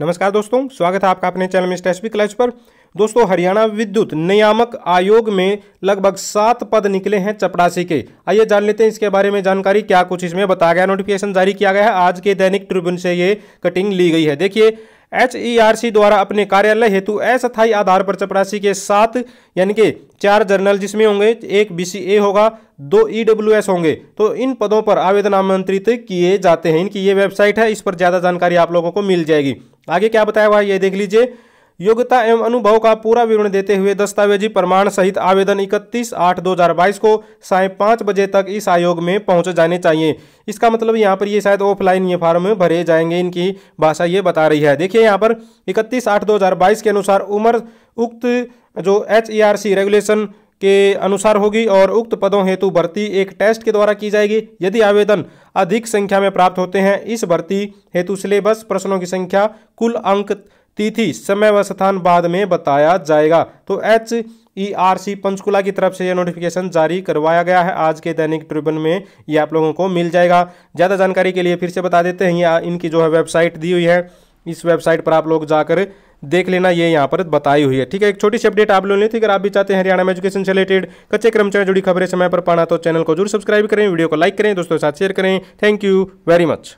नमस्कार दोस्तों स्वागत है आपका अपने चैनल में स्टेसिफिक क्लच पर दोस्तों हरियाणा विद्युत नियामक आयोग में लगभग सात पद निकले हैं चपरासी के आइए जान लेते हैं इसके बारे में जानकारी क्या कुछ इसमें बताया गया नोटिफिकेशन जारी किया गया है आज के दैनिक ट्रिब्यून से ये कटिंग ली गई है देखिए एच e द्वारा अपने कार्यालय हेतु अस्थायी आधार पर चपरासी के सात यानी कि चार जर्नल जिसमें होंगे एक बी होगा दो ई e होंगे तो इन पदों पर आवेदन आमंत्रित किए जाते हैं इनकी ये वेबसाइट है इस पर ज़्यादा जानकारी आप लोगों को मिल जाएगी आगे क्या बताया हुआ है ये देख लीजिए योग्यता एवं अनुभव का पूरा विवरण देते हुए दस्तावेजी प्रमाण सहित आवेदन 31 आठ 2022 को साय पाँच बजे तक इस आयोग में पहुंच जाने चाहिए इसका मतलब यहाँ पर ये शायद ऑफलाइन ये फॉर्म भरे जाएंगे इनकी भाषा ये बता रही है देखिए यहाँ पर 31 आठ 2022 के अनुसार उम्र उक्त जो एच रेगुलेशन e के अनुसार होगी और उक्त पदों हेतु भर्ती एक टेस्ट के द्वारा की जाएगी यदि आवेदन अधिक संख्या में प्राप्त होते हैं इस भर्ती हेतु सिलेबस प्रश्नों की संख्या कुल अंक तिथि समय व स्थान बाद में बताया जाएगा तो H E R C Panchkula की तरफ से यह नोटिफिकेशन जारी करवाया गया है आज के दैनिक ट्रिब्यून में ये आप लोगों को मिल जाएगा ज़्यादा जानकारी के लिए फिर से बता देते हैं या इनकी जो है वेबसाइट दी हुई है इस वेबसाइट पर आप लोग जाकर देख लेना ये यहाँ पर बताई हुई है ठीक है एक छोटी सी अपडेट आप लोग ने थी अगर आप भी चाहते हैं हरियाणा में एजुकेशन से रिलेटेड कच्चे कर्मचारी जुड़ी खबरें समय पर पाना तो चैनल को जरूर सब्सक्राइब करें वीडियो को लाइक करें दोस्तों के साथ शेयर करें थैंक यू वेरी मच